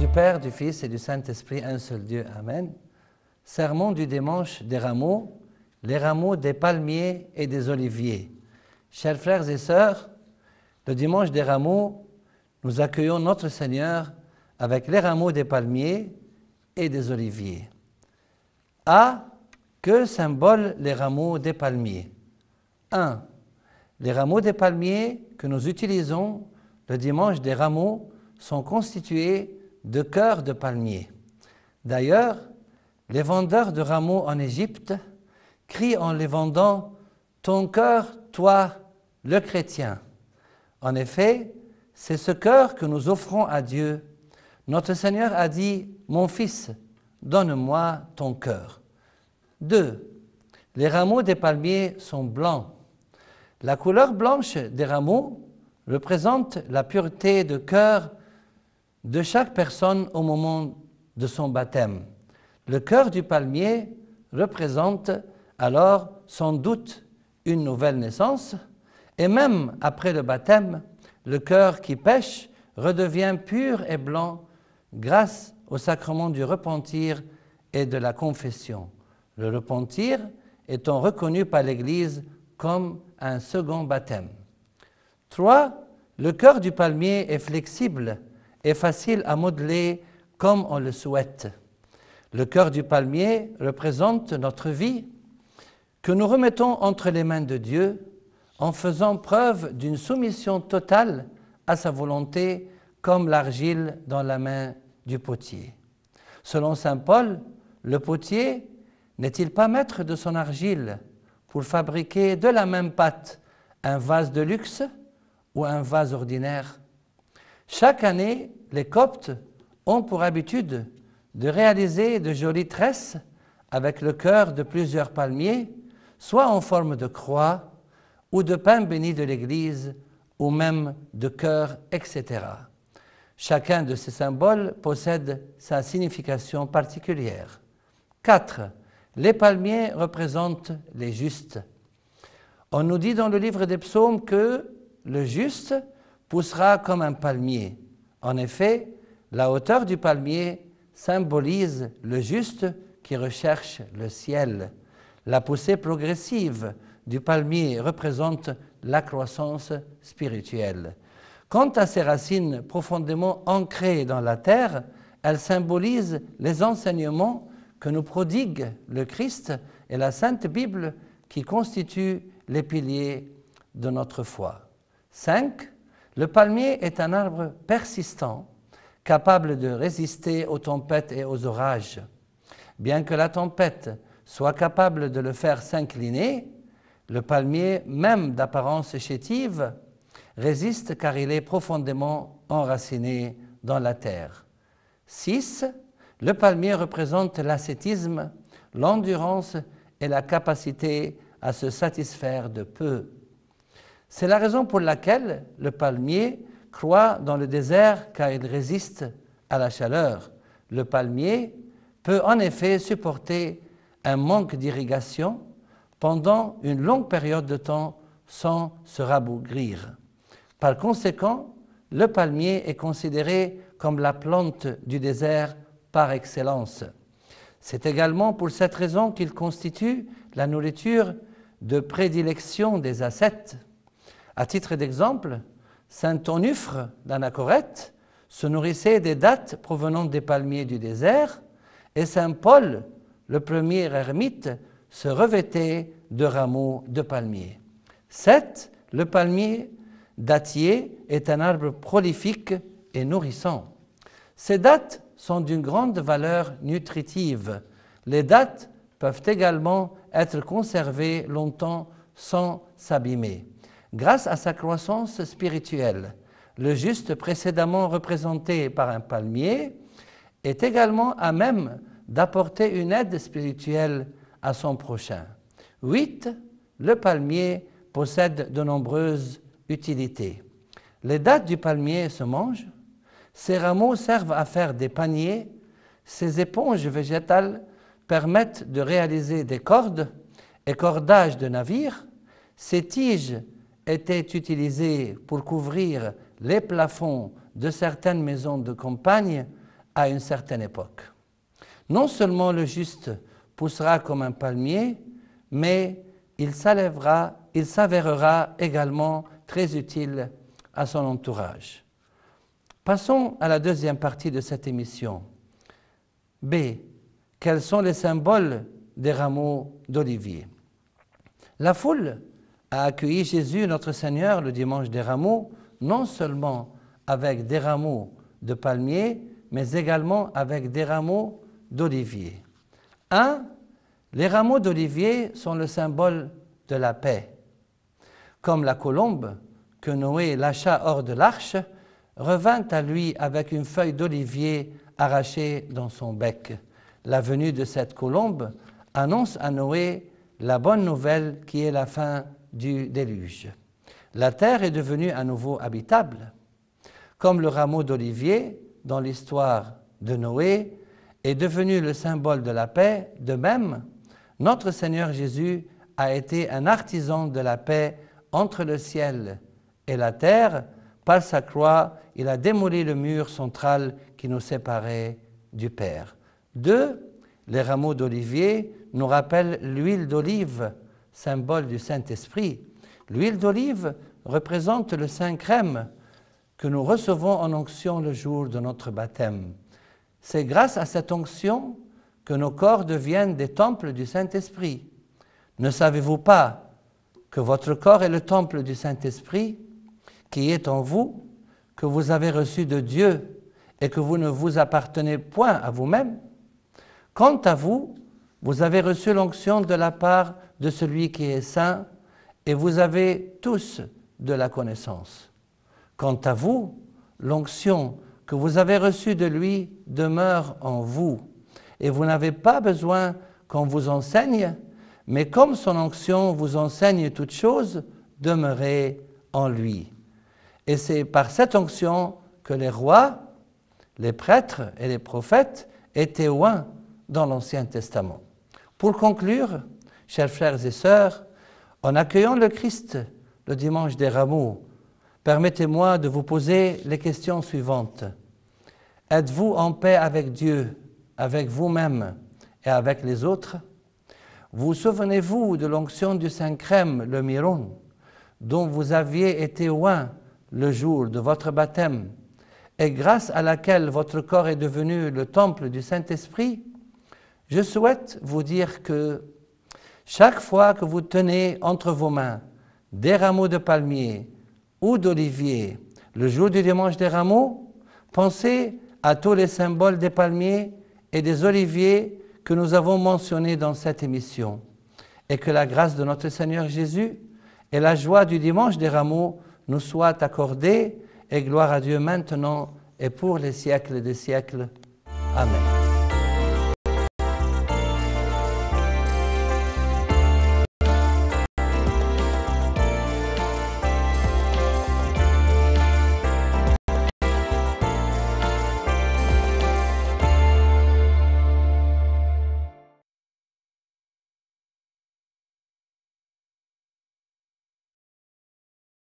du Père, du Fils et du Saint-Esprit, un seul Dieu. Amen. Sermon du dimanche des rameaux, les rameaux des palmiers et des oliviers. Chers frères et sœurs, le dimanche des rameaux, nous accueillons notre Seigneur avec les rameaux des palmiers et des oliviers. A, ah, que symbolent les rameaux des palmiers 1. Les rameaux des palmiers que nous utilisons le dimanche des rameaux sont constitués de cœurs de palmier. D'ailleurs, les vendeurs de rameaux en Égypte crient en les vendant Ton cœur, toi, le chrétien. En effet, c'est ce cœur que nous offrons à Dieu. Notre Seigneur a dit Mon fils, donne-moi ton cœur. 2. Les rameaux des palmiers sont blancs. La couleur blanche des rameaux représente la pureté de cœur de chaque personne au moment de son baptême. Le cœur du palmier représente alors sans doute une nouvelle naissance, et même après le baptême, le cœur qui pêche redevient pur et blanc grâce au sacrement du repentir et de la confession. Le repentir étant reconnu par l'Église comme un second baptême. 3. Le cœur du palmier est flexible est facile à modeler comme on le souhaite. Le cœur du palmier représente notre vie que nous remettons entre les mains de Dieu en faisant preuve d'une soumission totale à sa volonté comme l'argile dans la main du potier. Selon Saint Paul, le potier n'est-il pas maître de son argile pour fabriquer de la même pâte un vase de luxe ou un vase ordinaire chaque année, les Coptes ont pour habitude de réaliser de jolies tresses avec le cœur de plusieurs palmiers, soit en forme de croix ou de pain béni de l'Église, ou même de cœur, etc. Chacun de ces symboles possède sa signification particulière. 4. Les palmiers représentent les justes. On nous dit dans le livre des psaumes que le juste poussera comme un palmier. En effet, la hauteur du palmier symbolise le juste qui recherche le ciel. La poussée progressive du palmier représente la croissance spirituelle. Quant à ses racines profondément ancrées dans la terre, elles symbolisent les enseignements que nous prodigue le Christ et la Sainte Bible qui constituent les piliers de notre foi. 5. Le palmier est un arbre persistant, capable de résister aux tempêtes et aux orages. Bien que la tempête soit capable de le faire s'incliner, le palmier, même d'apparence chétive, résiste car il est profondément enraciné dans la terre. 6. Le palmier représente l'ascétisme, l'endurance et la capacité à se satisfaire de peu. C'est la raison pour laquelle le palmier croît dans le désert car il résiste à la chaleur. Le palmier peut en effet supporter un manque d'irrigation pendant une longue période de temps sans se rabougrir. Par conséquent, le palmier est considéré comme la plante du désert par excellence. C'est également pour cette raison qu'il constitue la nourriture de prédilection des ascètes. À titre d'exemple, saint Onufre d'Anachorète se nourrissait des dattes provenant des palmiers du désert, et saint Paul, le premier ermite, se revêtait de rameaux de palmiers. 7. Le palmier dattier est un arbre prolifique et nourrissant. Ces dattes sont d'une grande valeur nutritive. Les dattes peuvent également être conservées longtemps sans s'abîmer. Grâce à sa croissance spirituelle, le juste précédemment représenté par un palmier est également à même d'apporter une aide spirituelle à son prochain. 8. Le palmier possède de nombreuses utilités. Les dattes du palmier se mangent, ses rameaux servent à faire des paniers, ses éponges végétales permettent de réaliser des cordes et cordages de navires, ses tiges était utilisé pour couvrir les plafonds de certaines maisons de campagne à une certaine époque. Non seulement le juste poussera comme un palmier, mais il s'élèvera, il s'avérera également très utile à son entourage. Passons à la deuxième partie de cette émission. B. Quels sont les symboles des rameaux d'olivier La foule a accueilli Jésus, notre Seigneur, le dimanche des rameaux, non seulement avec des rameaux de palmier, mais également avec des rameaux d'olivier. 1. les rameaux d'olivier sont le symbole de la paix. Comme la colombe que Noé lâcha hors de l'arche, revint à lui avec une feuille d'olivier arrachée dans son bec. La venue de cette colombe annonce à Noé la bonne nouvelle qui est la fin du déluge. La terre est devenue à nouveau habitable, comme le rameau d'olivier dans l'histoire de Noé est devenu le symbole de la paix, de même, notre Seigneur Jésus a été un artisan de la paix entre le ciel et la terre. Par sa croix, il a démoli le mur central qui nous séparait du Père. Deux, les rameaux d'olivier nous rappellent l'huile d'olive symbole du Saint-Esprit, l'huile d'olive représente le Saint-Crème que nous recevons en onction le jour de notre baptême. C'est grâce à cette onction que nos corps deviennent des temples du Saint-Esprit. Ne savez-vous pas que votre corps est le temple du Saint-Esprit qui est en vous, que vous avez reçu de Dieu et que vous ne vous appartenez point à vous-même Quant à vous, vous avez reçu l'onction de la part de celui qui est saint, et vous avez tous de la connaissance. Quant à vous, l'onction que vous avez reçue de lui demeure en vous, et vous n'avez pas besoin qu'on vous enseigne, mais comme son onction vous enseigne toutes choses, demeurez en lui. Et c'est par cette onction que les rois, les prêtres et les prophètes étaient oints dans l'Ancien Testament. Pour conclure, chers frères et sœurs, en accueillant le Christ le dimanche des rameaux, permettez-moi de vous poser les questions suivantes. Êtes-vous en paix avec Dieu, avec vous-même et avec les autres Vous souvenez-vous de l'onction du Saint-Crème, le Miron, dont vous aviez été loin le jour de votre baptême et grâce à laquelle votre corps est devenu le temple du Saint-Esprit, je souhaite vous dire que chaque fois que vous tenez entre vos mains des rameaux de palmier ou d'olivier le jour du dimanche des rameaux, pensez à tous les symboles des palmiers et des oliviers que nous avons mentionnés dans cette émission, et que la grâce de notre Seigneur Jésus et la joie du dimanche des rameaux nous soient accordées, et gloire à Dieu maintenant et pour les siècles des siècles. Amen.